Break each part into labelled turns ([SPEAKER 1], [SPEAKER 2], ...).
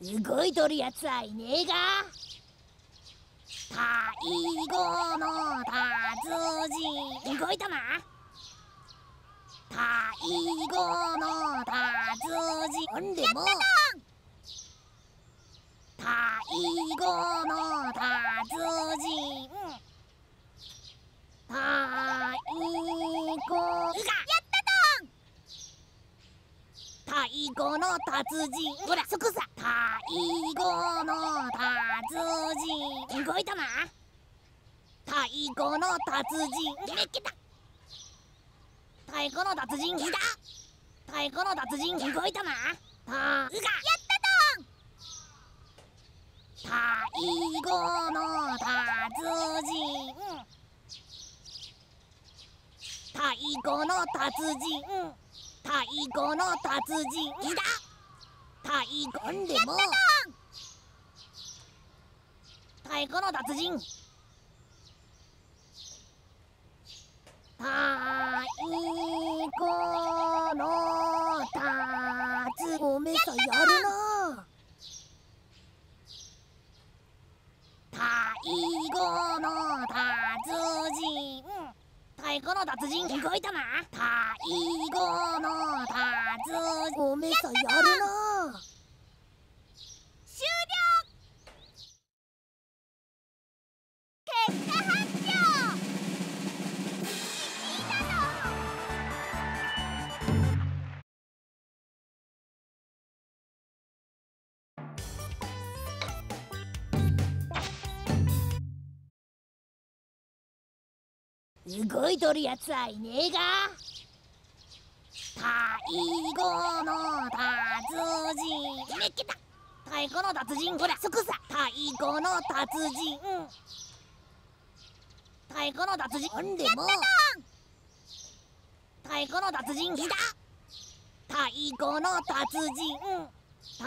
[SPEAKER 1] 動いとるやつはいねえが太鼓の達人動いたな太鼓の達人なんでも太鼓の達人語の達人ほらそこさタイ語の達人動いたなタイ語の達人見つけた太鼓の達人来た太鼓の達人動いたなたうがやったとん太鼓の達人太鼓の達人、うん太鼓の達人だ太鼓でも太鼓の達人太鼓の達ごめんさやるな太鼓の達人太鼓の達人動いたな太鼓のおめさやるな終了結果発表動いとるやつはいねえが囲碁の達人見っけた太鼓の達人ほら即さ太鼓の達人太鼓の達人ほんでも太鼓の達人来た太鼓の達人太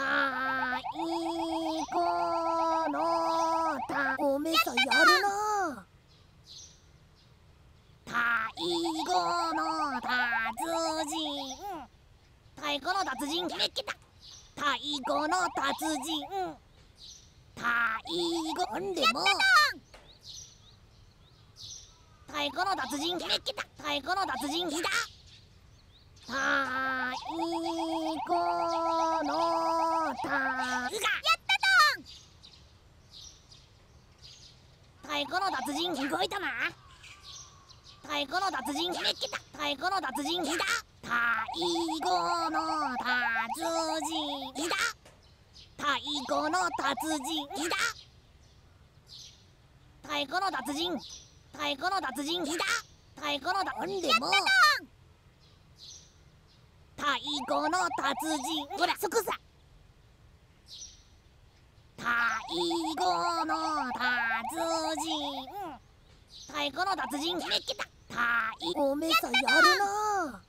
[SPEAKER 1] 鼓太鼓の達人決めつけた太鼓の達人太鼓でも太鼓の達人決めつけた太鼓の達人ひだ太鼓の達人やったどん太鼓の達人動いたな太鼓の達人決めつけた太鼓の達人ひだ太鼓の達人だ太鼓の達人だ太鼓の達人太鼓の達人だ太鼓の達人でも太鼓の達人ほらそこさ太鼓の達人太鼓の達人見つけた太鼓めさやるな